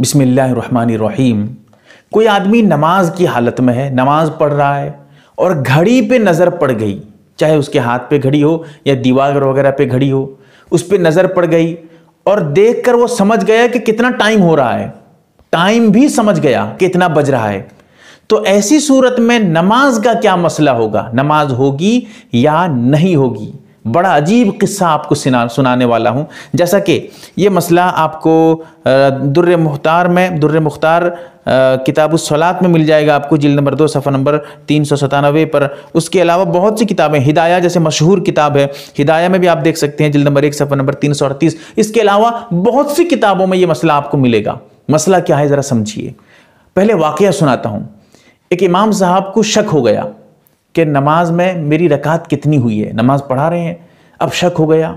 बिसमीम कोई आदमी नमाज की हालत में है नमाज पढ़ रहा है और घड़ी पे नज़र पड़ गई चाहे उसके हाथ पे घड़ी हो या दीवार वगैरह पे घड़ी हो उस पर नज़र पड़ गई और देख कर वो समझ गया कि कितना टाइम हो रहा है टाइम भी समझ गया कि इतना बज रहा है तो ऐसी सूरत में नमाज का क्या मसला होगा नमाज होगी या नहीं होगी बड़ा अजीब किस्सा आपको सुना सुनाने वाला हूँ जैसा कि ये मसला आपको दुर्र मुख्तार में दुर्र मुख्तार सलात में मिल जाएगा आपको जिल नंबर दो सफ़ा नंबर तीन सौ सतानवे पर उसके अलावा बहुत सी किताबें हिदाया जैसे मशहूर किताब है हिदाया में भी आप देख सकते हैं जिल नंबर एक सफ़ा नंबर तीन सौ अड़तीस इसके अलावा बहुत सी किताबों में ये मसला आपको मिलेगा मसला क्या है ज़रा समझिए पहले वाक़ सुनाता हूँ एक इमाम साहब को शक हो गया कि नमाज में मेरी रकात कितनी हुई है नमाज पढ़ा रहे हैं अब शक हो गया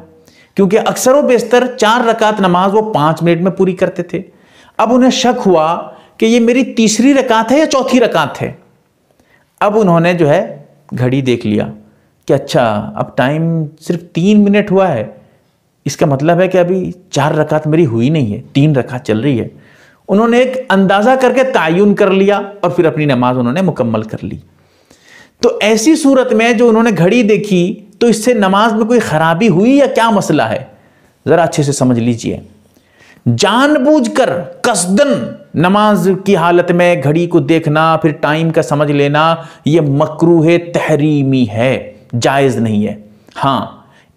क्योंकि अक्सर बेस्तर चार रकात नमाज वो पाँच मिनट में पूरी करते थे अब उन्हें शक हुआ कि ये मेरी तीसरी रकात है या चौथी रकात है अब उन्होंने जो है घड़ी देख लिया कि अच्छा अब टाइम सिर्फ तीन मिनट हुआ है इसका मतलब है कि अभी चार रकात मेरी हुई नहीं है तीन रकात चल रही है उन्होंने एक अंदाज़ा करके तयन कर लिया और फिर अपनी नमाज उन्होंने मुकम्मल कर ली तो ऐसी सूरत में जो उन्होंने घड़ी देखी तो इससे नमाज में कोई खराबी हुई या क्या मसला है ज़रा अच्छे से समझ लीजिए जानबूझकर कसदन नमाज की हालत में घड़ी को देखना फिर टाइम का समझ लेना यह मकरूह तहरीमी है जायज़ नहीं है हाँ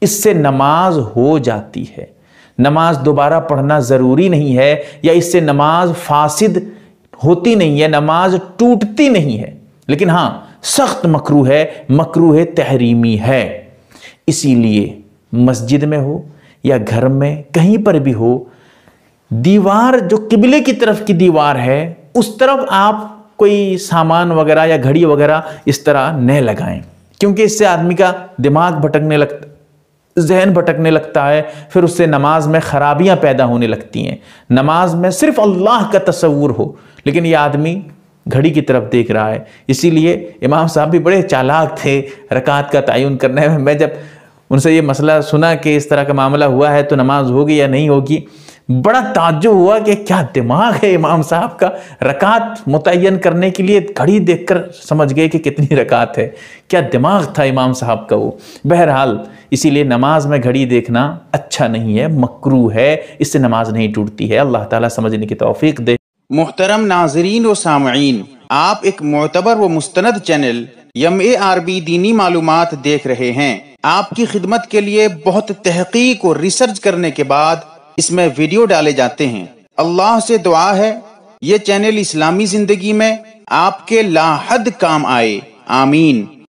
इससे नमाज हो जाती है नमाज दोबारा पढ़ना ज़रूरी नहीं है या इससे नमाज फासिद होती नहीं है नमाज टूटती नहीं है लेकिन हाँ सख्त मकरू है मकरू है तहरीमी है इसीलिए मस्जिद में हो या घर में कहीं पर भी हो दीवार जो किबले की तरफ की दीवार है उस तरफ आप कोई सामान वगैरह या घड़ी वगैरह इस तरह न लगाएं क्योंकि इससे आदमी का दिमाग भटकने लगता जहन भटकने लगता है फिर उससे नमाज में ख़राबियाँ पैदा होने लगती हैं नमाज में सिर्फ अल्लाह का तस्वूर हो लेकिन ये आदमी घड़ी की तरफ देख रहा है इसीलिए इमाम साहब भी बड़े चालाक थे रकात का तयन करने में मैं जब उनसे ये मसला सुना कि इस तरह का मामला हुआ है तो नमाज होगी या नहीं होगी बड़ा ताजु हुआ कि क्या दिमाग है इमाम साहब का रकात मुतन करने के लिए घड़ी देखकर समझ गए कि कितनी रकात है क्या दिमाग था इमाम साहब का वो बहरहाल इसीलिए नमाज में घड़ी देखना अच्छा नहीं है मकरू है इससे नमाज नहीं टूटती है अल्लाह ताला समझने की तोफ़ी दे मोहतरम नाजरीन व सामीन आप एक मोतबर व मुस्तंद channel M A R B दीनी मालूम देख रहे हैं आपकी खिदमत के लिए बहुत तहकीक और रिसर्च करने के बाद इसमें वीडियो डाले जाते हैं अल्लाह से दुआ है ये चैनल इस्लामी जिंदगी में आपके लाहद काम आए आमीन